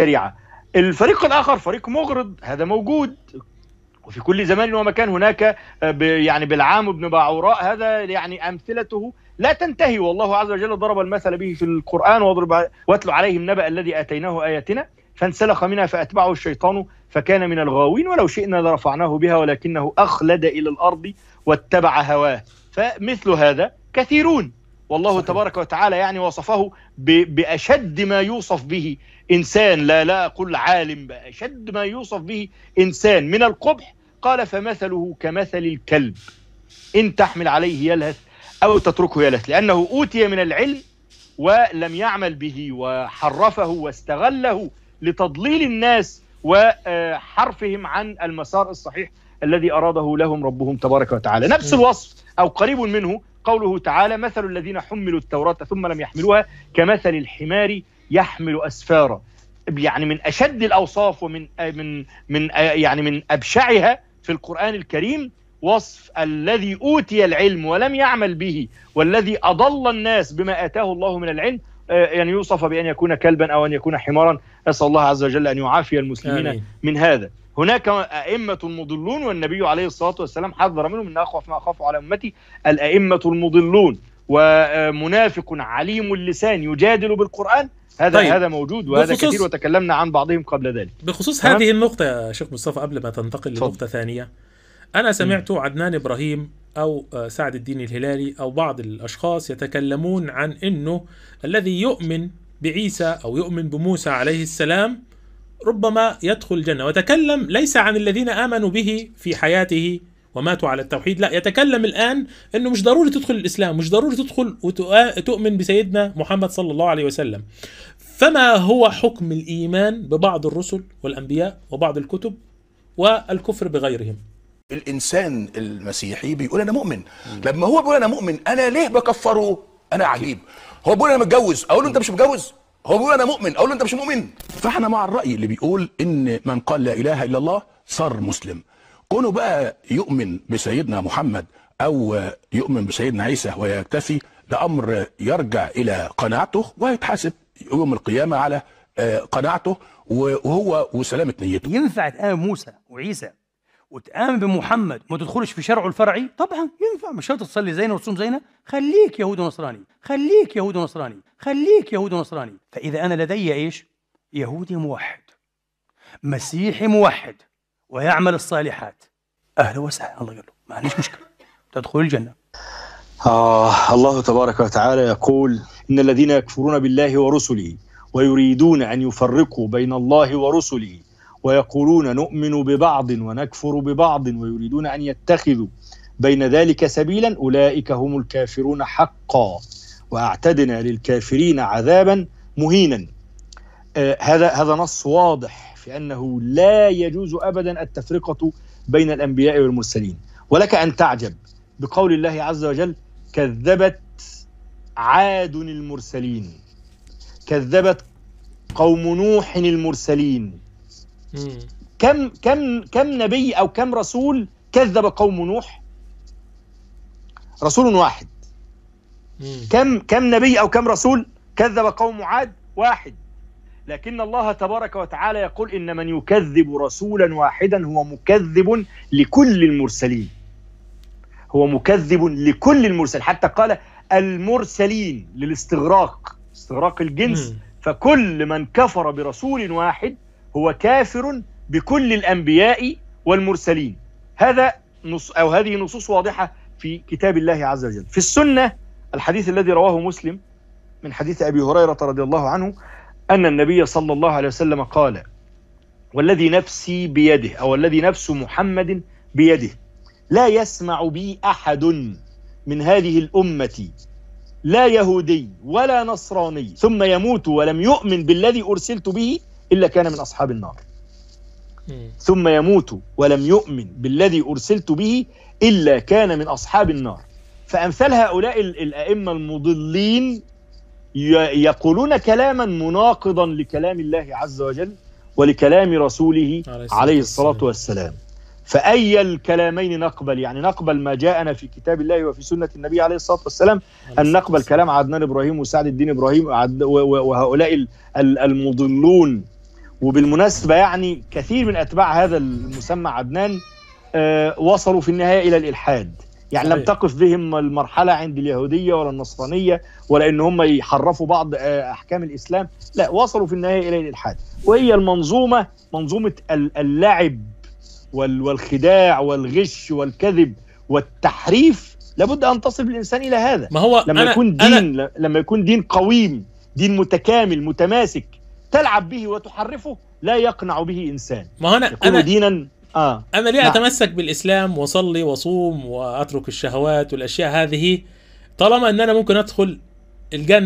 سريعه الفريق الاخر فريق مغرض هذا موجود وفي كل زمان ومكان هناك آه، يعني بالعام ابن باعوراء هذا يعني امثلته لا تنتهي والله عز وجل ضرب المثل به في القران واضرب واتلو عليهم نبا الذي اتيناه اياتنا فانسلخ منها فاتبعه الشيطان فكان من الغاوين ولو شئنا لرفعناه بها ولكنه اخلد الى الارض واتبع هواه فمثل هذا كثيرون والله صحيح. تبارك وتعالى يعني وصفه باشد ما يوصف به إنسان لا لا أقول عالم بقى أشد ما يوصف به إنسان من القبح قال فمثله كمثل الكلب إن تحمل عليه يلهث أو تتركه يلهث لأنه أوتي من العلم ولم يعمل به وحرفه واستغله لتضليل الناس وحرفهم عن المسار الصحيح الذي أراده لهم ربهم تبارك وتعالى نفس الوصف أو قريب منه قوله تعالى مثل الذين حملوا التوراة ثم لم يحملوها كمثل الحمار يحمل أسفارا يعني من أشد الأوصاف ومن من من يعني من أبشعها في القرآن الكريم وصف الذي أوتي العلم ولم يعمل به والذي أضل الناس بما آتاه الله من العلم يعني يوصف بأن يكون كلبا أو أن يكون حمارا أسأل الله عز وجل أن يعافي المسلمين آمين. من هذا هناك أئمة مضلون والنبي عليه الصلاة والسلام حذر منهم إن أخوف ما أخاف على أمتي الأئمة المضلون ومنافق عليم اللسان يجادل بالقرآن هذا طيب. هذا موجود وهذا بخصوص... كثير وتكلمنا عن بعضهم قبل ذلك بخصوص هذه النقطة يا شيخ مصطفى قبل ما تنتقل لنقطة ثانية أنا سمعت م. عدنان إبراهيم أو آه، سعد الدين الهلالي أو بعض الأشخاص يتكلمون عن أنه الذي يؤمن بعيسى أو يؤمن بموسى عليه السلام ربما يدخل الجنة وتكلم ليس عن الذين آمنوا به في حياته وماتوا على التوحيد لا يتكلم الآن أنه مش ضروري تدخل الإسلام مش ضروري تدخل وتؤمن آه، بسيدنا محمد صلى الله عليه وسلم فما هو حكم الإيمان ببعض الرسل والأنبياء وبعض الكتب والكفر بغيرهم الانسان المسيحي بيقول انا مؤمن لما هو بيقول انا مؤمن انا ليه بكفره انا عجيب هو بيقول انا متجوز اقول له انت مش متجوز هو بيقول انا مؤمن اقول له انت مش مؤمن فاحنا مع الراي اللي بيقول ان من قال لا اله الا الله صار مسلم كونه بقى يؤمن بسيدنا محمد او يؤمن بسيدنا عيسى ويكتفي ده امر يرجع الى قناعته ويتحاسب يوم القيامه على آه، قناعته وهو وسلامه نيته ينفع تآمن موسى وعيسى وتآمن بمحمد ما تدخلش في شرعه الفرعي طبعا ينفع مش شرط تصلي زينا وتصوم زينا خليك يهود ونصراني خليك يهود ونصراني خليك يهود ونصراني فاذا انا لدي ايش يهودي موحد مسيحي موحد ويعمل الصالحات اهلا وسهلا الله يقول ما عنديش مشكله تدخل الجنه آه الله تبارك وتعالى يقول إن الذين يكفرون بالله ورسله ويريدون أن يفرقوا بين الله ورسله ويقولون نؤمن ببعض ونكفر ببعض ويريدون أن يتخذوا بين ذلك سبيلا أولئك هم الكافرون حقا وأعتدنا للكافرين عذابا مهينا آه هذا هذا نص واضح في أنه لا يجوز أبدا التفرقة بين الأنبياء والمرسلين ولك أن تعجب بقول الله عز وجل كذبت عاد المرسلين كذبت قوم نوح المرسلين كم كم كم نبي او كم رسول كذب قوم نوح رسول واحد كم كم نبي او كم رسول كذب قوم عاد واحد لكن الله تبارك وتعالى يقول إن من يكذب رسولا واحدا هو مكذب لكل المرسلين هو مكذب لكل المرسل حتى قال المرسلين للاستغراق استغراق الجنس م. فكل من كفر برسول واحد هو كافر بكل الأنبياء والمرسلين هذا نص أو هذه نصوص واضحة في كتاب الله عز وجل في السنة الحديث الذي رواه مسلم من حديث أبي هريرة رضي الله عنه أن النبي صلى الله عليه وسلم قال والذي نفسي بيده أو الذي نفس محمد بيده لا يسمع بي أحد من هذه الأمة لا يهودي ولا نصراني ثم يموت ولم يؤمن بالذي أرسلت به إلا كان من أصحاب النار ثم يموت ولم يؤمن بالذي أرسلت به إلا كان من أصحاب النار فأمثال هؤلاء الأئمة المضلين يقولون كلاما مناقضا لكلام الله عز وجل ولكلام رسوله عليه الصلاة والسلام فأي الكلامين نقبل يعني نقبل ما جاءنا في كتاب الله وفي سنة النبي عليه الصلاة والسلام أن نقبل كلام عدنان إبراهيم وسعد الدين إبراهيم وهؤلاء المضلون وبالمناسبة يعني كثير من أتباع هذا المسمى عدنان آه، وصلوا في النهاية إلى الإلحاد يعني لم تقف بهم المرحله عند اليهوديه ولا النصرانيه ولا ان هم يحرفوا بعض آه، احكام الاسلام لا وصلوا في النهايه الى الالحاد وهي المنظومه منظومه اللعب والخداع والغش والكذب والتحريف لابد ان تصل الانسان الى هذا ما هو لما أنا يكون دين أنا لما يكون دين قويم دين متكامل متماسك تلعب به وتحرفه لا يقنع به انسان ما انا يكون أنا دينا آه. أنا ليه نعم. أتمسك بالإسلام وأصلي وأصوم وأترك الشهوات والأشياء هذه طالما أن أنا ممكن أدخل الجنة